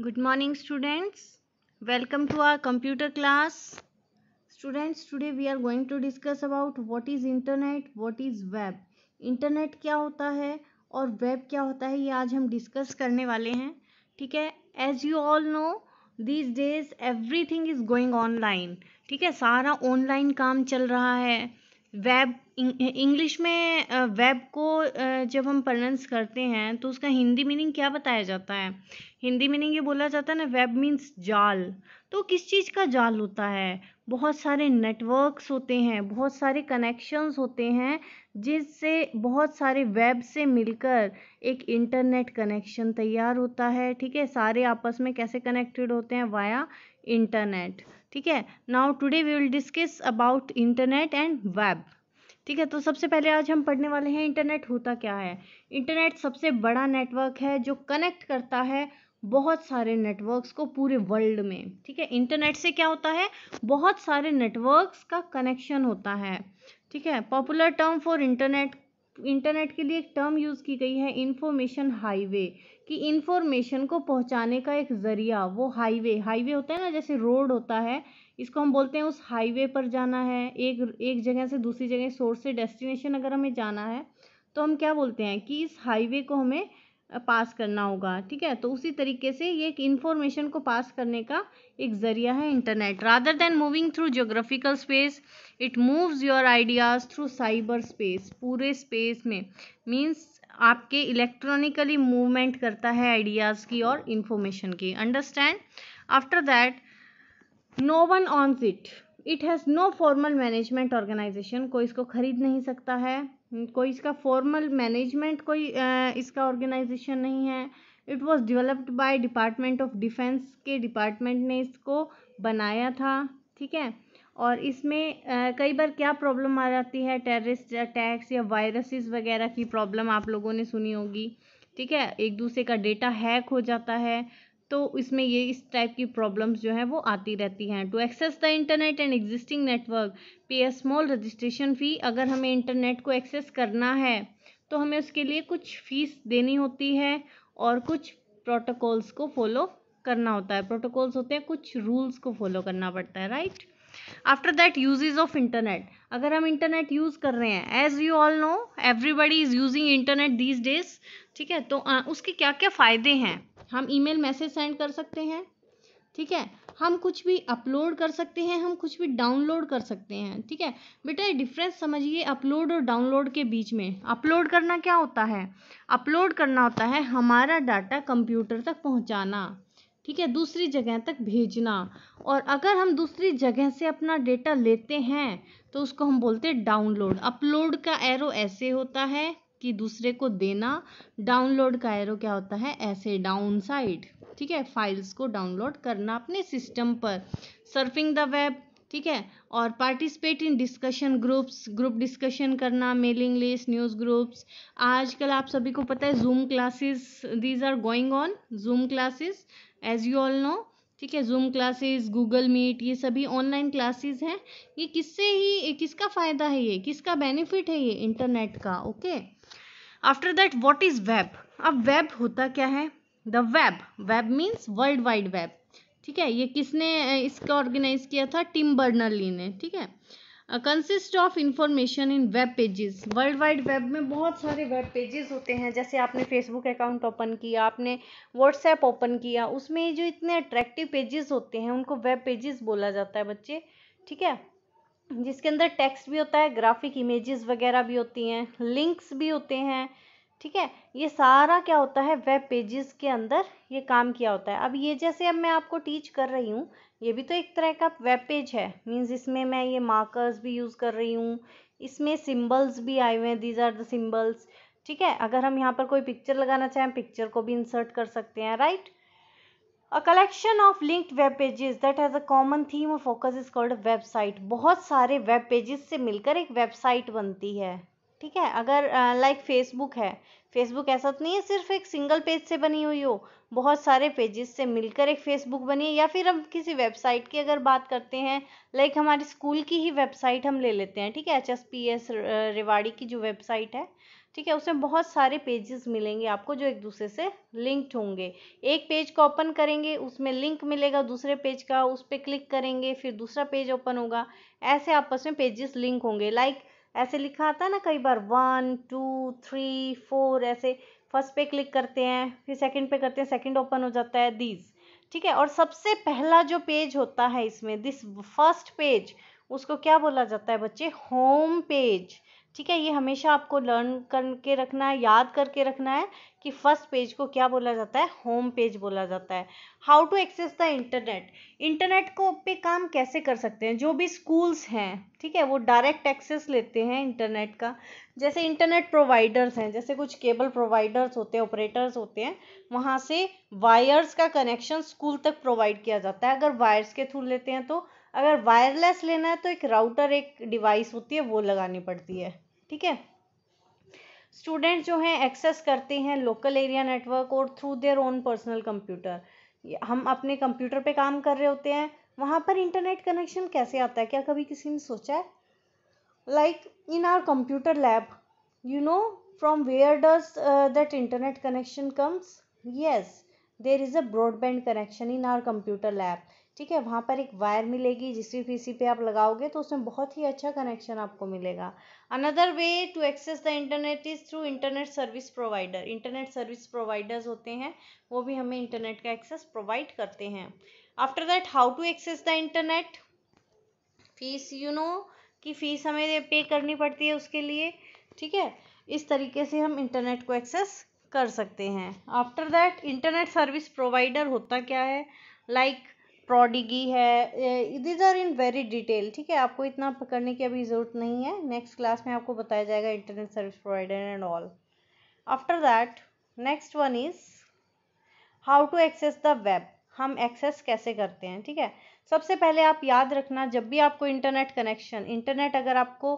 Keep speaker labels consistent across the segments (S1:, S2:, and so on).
S1: good morning students welcome to our computer class students today we are going to discuss about what is internet what is web internet क्या होता है और web क्या होता है ये आज हम डिस्कस करने वाले हैं ठीक है as you all know these days everything is going online ठीक है सारा ऑनलाइन काम चल रहा है वेब इंग्लिश में वेब को जब हम प्रनंस करते हैं तो उसका हिंदी मीनिंग क्या बताया जाता है हिंदी मीनिंग ये बोला जाता है ना वेब मीन्स जाल तो किस चीज़ का जाल होता है बहुत सारे नेटवर्क्स होते हैं बहुत सारे कनेक्शंस होते हैं जिससे बहुत सारे वेब से मिलकर एक इंटरनेट कनेक्शन तैयार होता है ठीक है सारे आपस में कैसे कनेक्टेड होते हैं वाया इंटरनेट ठीक है now today we will discuss about internet and web ठीक है तो सबसे पहले आज हम पढ़ने वाले हैं इंटरनेट होता क्या है इंटरनेट सबसे बड़ा नेटवर्क है जो कनेक्ट करता है बहुत सारे नेटवर्क्स को पूरे वर्ल्ड में ठीक है इंटरनेट से क्या होता है बहुत सारे नेटवर्क्स का कनेक्शन होता है ठीक है popular term for internet internet के लिए एक टर्म यूज़ की गई है इन्फॉर्मेशन हाईवे कि इन्फॉर्मेशन को पहुंचाने का एक ज़रिया वो हाईवे हाईवे होता है ना जैसे रोड होता है इसको हम बोलते हैं उस हाईवे पर जाना है एक एक जगह से दूसरी जगह सोर्स से डेस्टिनेशन अगर हमें जाना है तो हम क्या बोलते हैं कि इस हाईवे को हमें पास करना होगा ठीक है तो उसी तरीके से ये एक इन्फॉर्मेशन को पास करने का एक ज़रिया है internet rather than moving through geographical space it moves your ideas through cyber space पूरे स्पेस में मीन्स आपके इलेक्ट्रॉनिकली मूवमेंट करता है आइडियाज़ की और इन्फॉर्मेशन की understand after that no one owns it it has no formal management organization कोई इसको खरीद नहीं सकता है कोई इसका फॉर्मल मैनेजमेंट कोई इसका ऑर्गेनाइजेशन नहीं है it was developed by department of defence के डिपार्टमेंट ने इसको बनाया था ठीक है और इसमें कई बार क्या प्रॉब्लम आ जाती है टेररिस्ट अटैक्स या वायरसेस वगैरह की प्रॉब्लम आप लोगों ने सुनी होगी ठीक है एक दूसरे का डेटा हैक हो जाता है तो इसमें ये इस टाइप की प्रॉब्लम्स जो है वो आती रहती हैं to access the internet and existing network पे अ स्मॉल रजिस्ट्रेशन फ़ी अगर हमें इंटरनेट को एक्सेस करना है तो हमें उसके लिए कुछ फ़ीस देनी होती है और कुछ प्रोटोकॉल्स को फॉलो करना होता है प्रोटोकॉल्स होते हैं कुछ रूल्स को फॉलो करना पड़ता है right after that usages of internet अगर हम इंटरनेट यूज़ कर रहे हैं as you all know everybody is using internet these days ठीक है तो आ, उसके क्या क्या फ़ायदे हैं हम ईमेल मैसेज सेंड कर सकते हैं ठीक है हम कुछ भी अपलोड कर सकते हैं हम कुछ भी डाउनलोड कर सकते हैं ठीक है बेटा ये डिफरेंस समझिए अपलोड और डाउनलोड के बीच में अपलोड करना क्या होता है अपलोड करना होता है हमारा डाटा कंप्यूटर तक पहुंचाना ठीक है दूसरी जगह तक भेजना और अगर हम दूसरी जगह से अपना डेटा लेते हैं तो उसको हम बोलते हैं डाउनलोड अपलोड का एरो ऐसे होता है कि दूसरे को देना डाउनलोड का एरो क्या होता है ऐसे डाउन ठीक है फाइल्स को डाउनलोड करना अपने सिस्टम पर सर्फिंग द वेब ठीक है और participate in discussion groups group discussion करना मेलिंग लिस्ट न्यूज़ ग्रुप्स आजकल आप सभी को पता है zoom classes these are going on zoom classes as you all know ठीक है जूम क्लासेस गूगल मीट ये सभी ऑनलाइन क्लासेस हैं ये किससे ही किसका फ़ायदा है ये किसका बेनिफिट है ये इंटरनेट का okay after that what is web अब वेब होता क्या है the web web means world wide web ठीक है ये किसने इसका ऑर्गेनाइज किया था टिम बर्नरली ने ठीक है consist of information in web pages world wide web में बहुत सारे वेब पेजेस होते हैं जैसे आपने फेसबुक अकाउंट ओपन किया आपने व्हाट्सएप ओपन किया उसमें जो इतने अट्रैक्टिव पेजेस होते हैं उनको वेब पेजेस बोला जाता है बच्चे ठीक है जिसके अंदर टेक्स्ट भी होता है ग्राफिक इमेजेस वगैरह भी होती हैं लिंक्स भी होते हैं ठीक है ये सारा क्या होता है वेब पेजेस के अंदर ये काम किया होता है अब ये जैसे अब मैं आपको टीच कर रही हूँ ये भी तो एक तरह का वेब पेज है मीन्स इसमें मैं ये मार्कर्स भी यूज़ कर रही हूँ इसमें सिम्बल्स भी आए हुए हैं दीज आर द सिम्बल्स ठीक है अगर हम यहाँ पर कोई पिक्चर लगाना चाहें पिक्चर को भी इंसर्ट कर सकते हैं right a collection of linked web pages that has a common theme और फोकस इज कॉल्ड वेबसाइट बहुत सारे वेब पेजेस से मिलकर एक वेबसाइट बनती है ठीक है अगर लाइक फेसबुक है फेसबुक ऐसा तो नहीं है सिर्फ एक सिंगल पेज से बनी हुई हो बहुत सारे पेजेस से मिलकर एक फेसबुक बनी है या फिर हम किसी वेबसाइट की अगर बात करते हैं लाइक हमारी स्कूल की ही वेबसाइट हम ले लेते हैं ठीक है H S P S Rewari की जो वेबसाइट है ठीक है उसमें बहुत सारे पेजेस मिलेंगे आपको जो एक दूसरे से लिंक्ड होंगे एक पेज को ओपन करेंगे उसमें लिंक मिलेगा दूसरे पेज का उस पर क्लिक करेंगे फिर दूसरा पेज ओपन होगा ऐसे आपस में पेजेस लिंक होंगे लाइक ऐसे लिखा आता है ना कई बार वन टू थ्री फोर ऐसे फर्स्ट पे क्लिक करते हैं फिर सेकंड पे करते हैं सेकंड ओपन हो जाता है दीज ठीक है और सबसे पहला जो पेज होता है इसमें दिस फर्स्ट पेज उसको क्या बोला जाता है बच्चे होम पेज ठीक है ये हमेशा आपको लर्न करके रखना है याद करके रखना है कि फर्स्ट पेज को क्या बोला जाता है होम पेज बोला जाता है how to access the internet internet को पे काम कैसे कर सकते हैं जो भी स्कूल्स हैं ठीक है वो डायरेक्ट एक्सेस लेते हैं इंटरनेट का जैसे इंटरनेट प्रोवाइडर्स हैं जैसे कुछ केबल प्रोवाइडर्स होते हैं ऑपरेटर्स होते हैं वहाँ से वायर्स का कनेक्शन स्कूल तक प्रोवाइड किया जाता है अगर वायर्स के थ्रू लेते हैं तो अगर वायरलेस लेना है तो एक राउटर एक डिवाइस होती है वो लगानी पड़ती है ठीक है स्टूडेंट जो हैं एक्सेस करते हैं लोकल एरिया नेटवर्क और through their own personal computer हम अपने कंप्यूटर पे काम कर रहे होते हैं वहाँ पर इंटरनेट कनेक्शन कैसे आता है क्या कभी किसी ने सोचा है like in our computer lab you know from where does that internet connection comes yes there is a broadband connection in our computer lab ठीक है वहाँ पर एक वायर मिलेगी जिस भी किसी पे आप लगाओगे तो उसमें बहुत ही अच्छा कनेक्शन आपको मिलेगा another way to access the internet is through internet service provider internet service providers होते हैं वो भी हमें इंटरनेट का एक्सेस प्रोवाइड करते हैं after that how to access the internet fees you know की फ़ीस हमें पे करनी पड़ती है उसके लिए ठीक है इस तरीके से हम इंटरनेट को एक्सेस कर सकते हैं after that internet service provider होता क्या है लाइक like, प्रोडिगी है these are in very detail ठीक है आपको इतना पकड़ने की अभी ज़रूरत नहीं है नेक्स्ट क्लास में आपको बताया जाएगा internet service provider and all after that next one is how to access the web हम एक्सेस कैसे करते हैं ठीक है सबसे पहले आप याद रखना जब भी आपको इंटरनेट कनेक्शन इंटरनेट अगर आपको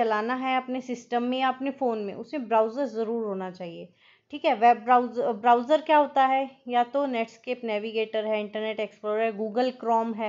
S1: चलाना है अपने सिस्टम में या अपने फ़ोन में उसमें ब्राउज़र ज़रूर होना चाहिए ठीक है वेब ब्राउजर ब्राउज़र क्या होता है या तो नेटस्केप नेविगेटर है इंटरनेट एक्सप्लोरर है गूगल क्रॉम है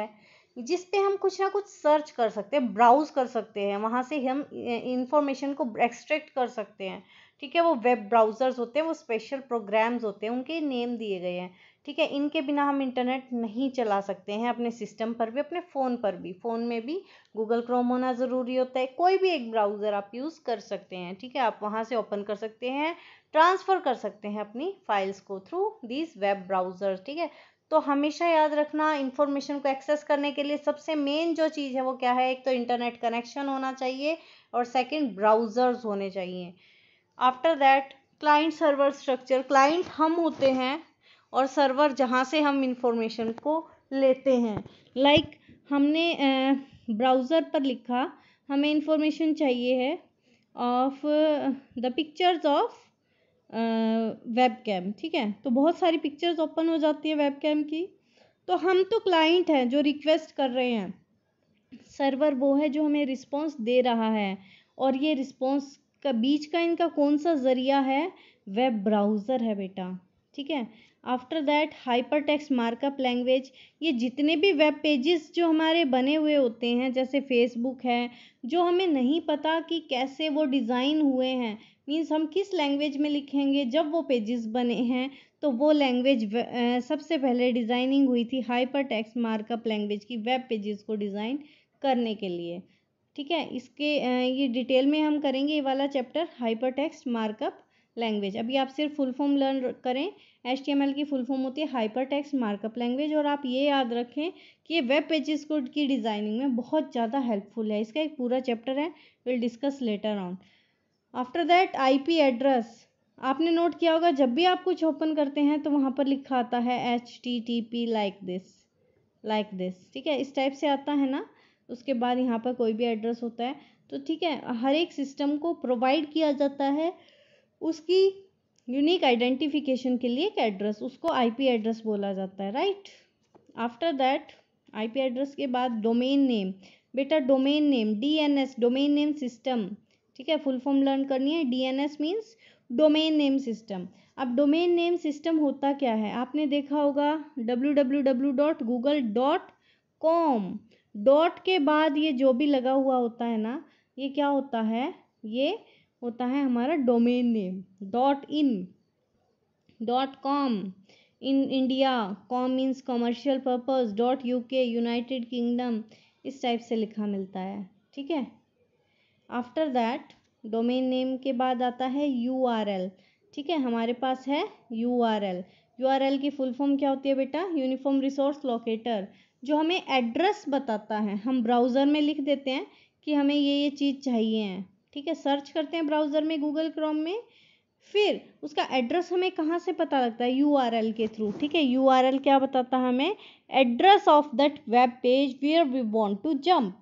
S1: जिस पे हम कुछ ना कुछ सर्च कर सकते हैं ब्राउज कर सकते हैं वहाँ से हम इंफॉर्मेशन को एक्सट्रैक्ट कर सकते हैं ठीक है वो वेब ब्राउज़र्स होते हैं वो स्पेशल प्रोग्राम्स होते हैं उनके नेम दिए गए हैं ठीक है इनके बिना हम इंटरनेट नहीं चला सकते हैं अपने सिस्टम पर भी अपने फ़ोन पर भी फ़ोन में भी गूगल क्रोम होना ज़रूरी होता है कोई भी एक ब्राउज़र आप यूज़ कर सकते हैं ठीक है आप वहाँ से ओपन कर सकते हैं ट्रांसफ़र कर सकते हैं अपनी फाइल्स को थ्रू दिस वेब ब्राउज़र ठीक है तो हमेशा याद रखना इन्फॉर्मेशन को एक्सेस करने के लिए सबसे मेन जो चीज़ है वो क्या है एक तो इंटरनेट कनेक्शन होना चाहिए और सेकेंड ब्राउज़र्स होने चाहिए after that client server structure client हम होते हैं और सर्वर जहाँ से हम इंफॉर्मेशन को लेते हैं लाइक like, हमने ब्राउज़र पर लिखा हमें इंफॉर्मेशन चाहिए है of the pictures of webcam ठीक है तो बहुत सारी पिक्चर्स ओपन हो जाती है वेब कैम की तो हम तो क्लाइंट हैं जो रिक्वेस्ट कर रहे हैं सर्वर वो है जो हमें रिस्पॉन्स दे रहा है और ये रिस्पॉन्स का बीच का इनका कौन सा ज़रिया है वेब ब्राउज़र है बेटा ठीक है after that hypertext markup language ये जितने भी वेब पेजेस जो हमारे बने हुए होते हैं जैसे फेसबुक है जो हमें नहीं पता कि कैसे वो डिज़ाइन हुए हैं मीन्स हम किस लैंग्वेज में लिखेंगे जब वो पेजेस बने हैं तो वो लैंग्वेज सबसे पहले डिज़ाइनिंग हुई थी हाइपर टेक्स मार्कअप लैंग्वेज की वेब पेजेस को डिज़ाइन करने के लिए ठीक है इसके ये डिटेल में हम करेंगे ये वाला chapter hypertext markup language अभी आप सिर्फ फुल फॉर्म लर्न करें एच की फुल फॉर्म होती है हाइपर टेक्स मार्कअप लैंग्वेज और आप ये याद रखें कि ये वेब पेजेस को की डिज़ाइनिंग में बहुत ज़्यादा हेल्पफुल है इसका एक पूरा चैप्टर है will discuss later on after that P address आपने नोट किया होगा जब भी आप कुछ ओपन करते हैं तो वहाँ पर लिखा आता है H T T P like this like this ठीक है इस टाइप से आता है ना उसके बाद यहाँ पर कोई भी एड्रेस होता है तो ठीक है हर एक सिस्टम को प्रोवाइड किया जाता है उसकी यूनिक आइडेंटिफिकेशन के लिए एक एड्रेस उसको आईपी एड्रेस बोला जाता है right after that IP address के बाद डोमेन नेम बेटा domain name DNS domain name system ठीक है फुल फॉर्म लर्न करनी है DNS means domain name system अब डोमेन नेम सिस्टम होता क्या है आपने देखा होगा W W W dot Google dot com dot के बाद ये जो भी लगा हुआ होता है ना ये क्या होता है ये होता है हमारा domain name dot in dot com in India com means commercial purpose dot U K United Kingdom इस टाइप से लिखा मिलता है ठीक है आफ्टर दैट डोमेन नेम के बाद आता है यू आर एल ठीक है हमारे पास है U R L U R L की फुल फॉर्म क्या होती है बेटा यूनिफॉर्म रिसोर्स लोकेटर जो हमें एड्रेस बताता है हम ब्राउज़र में लिख देते हैं कि हमें ये ये चीज़ चाहिए ठीक है सर्च करते हैं ब्राउज़र में गूगल क्रोम में फिर उसका एड्रेस हमें कहाँ से पता लगता है यू आर एल के थ्रू ठीक है यू आर एल क्या बताता है हमें address of that web page where we want to jump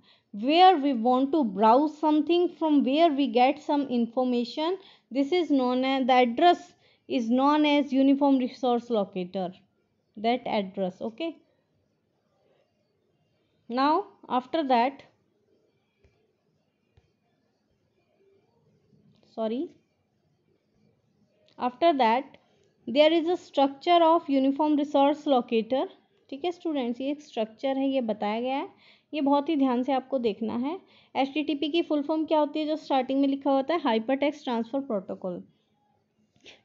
S1: where we want to browse something from where we get some information this is known as the address is known as uniform resource locator that address okay now after that sorry after that there is a structure of uniform resource locator ठीक है students ये एक structure है ये बताया गया है ये बहुत ही ध्यान से आपको देखना है एच की फुल फॉर्म क्या होती है जो स्टार्टिंग में लिखा होता है hypertext transfer protocol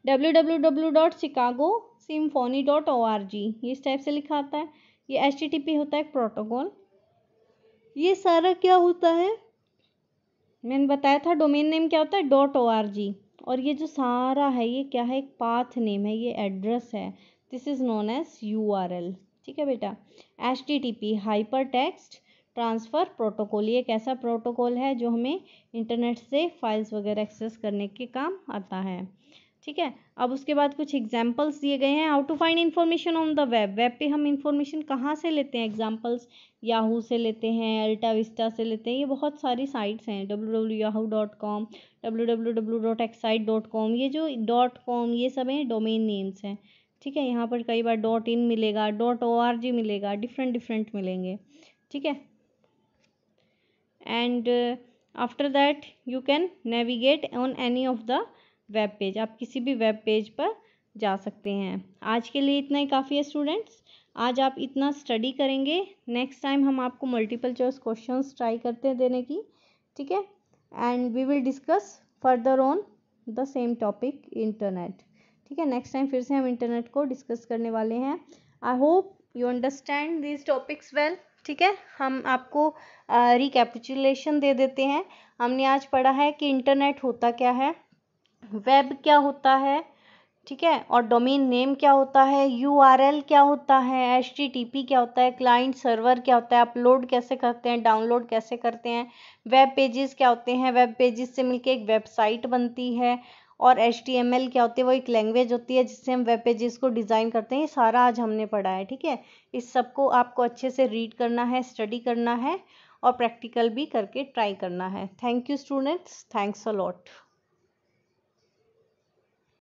S1: W W W dot Chicago Symphony dot O R G ये इस टाइप से लिखा आता है ये एच होता है एक प्रोटोकॉल ये सारा क्या होता है मैंने बताया था डोमेन नेम क्या होता है डॉट ओ आर जी और ये जो सारा है ये क्या है एक पाथ नेम है ये एड्रेस है this is known as U R L ठीक है बेटा H T T P hypertext transfer protocol ये एक ऐसा प्रोटोकॉल है जो हमें इंटरनेट से फाइल्स वगैरह एक्सेस करने के काम आता है ठीक है अब उसके बाद कुछ एग्जाम्पल्स दिए गए हैं how to find information on the web web पे हम इन्फॉर्मेशन कहाँ से लेते हैं एग्जाम्पल्स याहू से लेते हैं अल्टा विस्टा से लेते हैं ये बहुत सारी साइट्स हैं W W Yahoo dot com W W W dot Excite dot com ये जो डॉट कॉम ये सब हैं डोमेन नेम्स हैं ठीक है यहाँ पर कई बार डॉट इन मिलेगा डॉट ओ आर जी मिलेगा डिफरेंट डिफरेंट मिलेंगे ठीक है and after that you can navigate on any of the web page आप किसी भी वेब पेज पर जा सकते हैं आज के लिए इतना ही काफ़ी है स्टूडेंट्स आज आप इतना स्टडी करेंगे नेक्स्ट टाइम हम आपको मल्टीपल चॉइस क्वेश्चंस ट्राई करते हैं देने की ठीक है and we will discuss further on the same topic internet ठीक है नेक्स्ट टाइम फिर से हम इंटरनेट को डिस्कस करने वाले हैं I hope you understand these topics well ठीक है हम आपको रिकेपिचुलेशन uh, दे देते हैं हमने आज पढ़ा है कि इंटरनेट होता क्या है वेब क्या होता है ठीक है और डोमेन नेम क्या होता है यू क्या होता है एच क्या होता है क्लाइंट सर्वर क्या होता है अपलोड कैसे करते हैं डाउनलोड कैसे करते हैं वेब पेजेस क्या होते हैं वेब पेजेस से मिलके एक वेबसाइट बनती है और एच क्या होती है वो एक लैंग्वेज होती है जिससे हम वेब पेजेस को डिज़ाइन करते हैं ये सारा आज हमने पढ़ा है ठीक है इस सबको आपको अच्छे से रीड करना है स्टडी करना है और प्रैक्टिकल भी करके ट्राई करना है thank you students thanks a lot